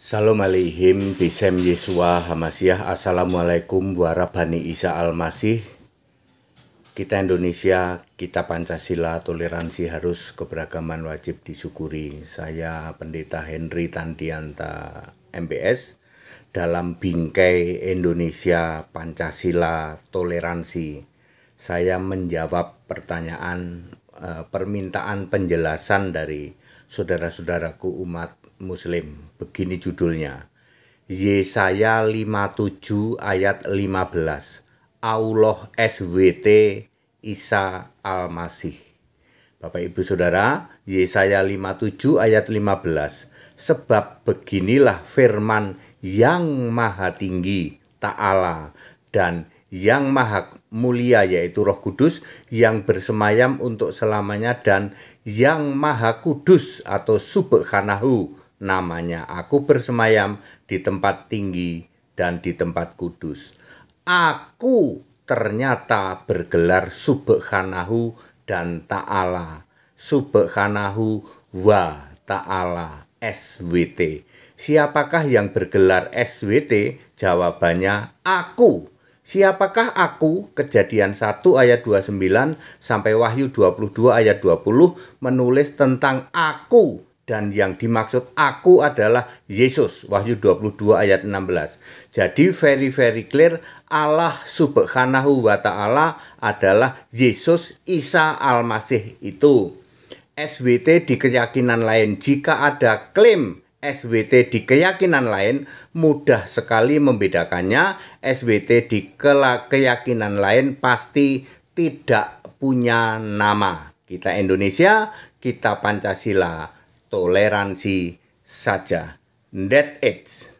Salam alaihim, Bisem Yesua Hamasiah, Assalamualaikum Warahmatullahi Isa Almasih Kita Indonesia, kita Pancasila, toleransi harus keberagaman wajib disyukuri Saya Pendeta Henry Tandianta MBS Dalam bingkai Indonesia Pancasila toleransi Saya menjawab pertanyaan, eh, permintaan penjelasan dari saudara-saudaraku umat Muslim. Begini judulnya. Yesaya 57 ayat 15. Allah SWT Isa Al-Masih. Bapak Ibu Saudara, Yesaya 57 ayat 15. Sebab beginilah firman yang maha tinggi Ta'ala dan yang maha mulia yaitu roh kudus yang bersemayam untuk selamanya dan yang maha kudus atau subhanahu namanya aku bersemayam di tempat tinggi dan di tempat kudus. Aku ternyata bergelar subhanahu dan ta'ala. Subhanahu wa ta'ala SWT. Siapakah yang bergelar SWT? Jawabannya aku. Siapakah aku? Kejadian 1 ayat 29 sampai Wahyu 22 ayat 20 menulis tentang aku dan yang dimaksud aku adalah Yesus. Wahyu 22 ayat 16. Jadi very very clear Allah subhanahu wa ta'ala adalah Yesus Isa Al-Masih itu. SWT di keyakinan lain jika ada klaim SWT di keyakinan lain mudah sekali membedakannya SWT di keyakinan lain pasti tidak punya nama kita Indonesia kita Pancasila toleransi saja. That it.